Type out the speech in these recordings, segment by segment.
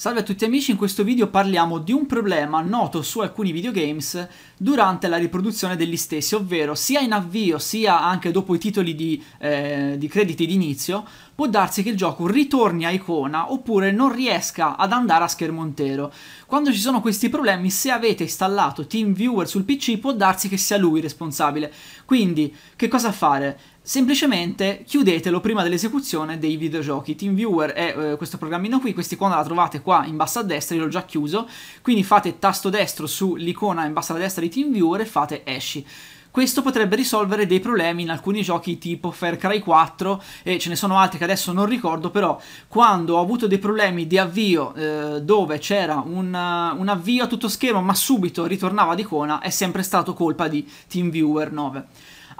Salve a tutti amici, in questo video parliamo di un problema noto su alcuni videogames durante la riproduzione degli stessi, ovvero sia in avvio sia anche dopo i titoli di, eh, di crediti d'inizio, può darsi che il gioco ritorni a icona oppure non riesca ad andare a schermo intero. Quando ci sono questi problemi, se avete installato TeamViewer sul PC, può darsi che sia lui responsabile. Quindi, che cosa fare? semplicemente chiudetelo prima dell'esecuzione dei videogiochi. TeamViewer è eh, questo programmino qui, questa icona la trovate qua in basso a destra, io l'ho già chiuso, quindi fate tasto destro sull'icona in basso a destra di TeamViewer e fate esci. Questo potrebbe risolvere dei problemi in alcuni giochi tipo Far Cry 4 e ce ne sono altri che adesso non ricordo, però quando ho avuto dei problemi di avvio eh, dove c'era un, eh, un, avvio a tutto schermo ma subito ritornava ad icona è sempre stato colpa di TeamViewer 9.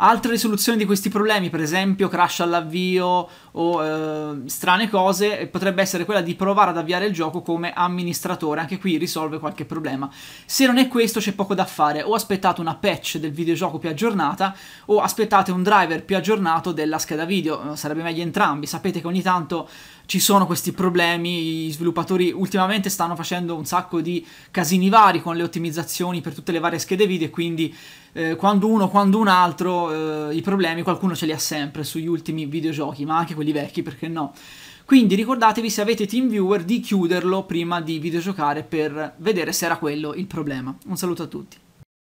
Altre risoluzioni di questi problemi, per esempio crash all'avvio o eh, strane cose, potrebbe essere quella di provare ad avviare il gioco come amministratore, anche qui risolve qualche problema. Se non è questo c'è poco da fare, o aspettate una patch del videogioco più aggiornata o aspettate un driver più aggiornato della scheda video, eh, sarebbe meglio entrambi, sapete che ogni tanto ci sono questi problemi, gli sviluppatori ultimamente stanno facendo un sacco di casini vari con le ottimizzazioni per tutte le varie schede video e quindi eh, quando uno, quando un altro eh, i problemi qualcuno ce li ha sempre sugli ultimi videogiochi, ma anche quelli vecchi, perché no? Quindi ricordatevi se avete TeamViewer di chiuderlo prima di videogiocare per vedere se era quello il problema. Un saluto a tutti.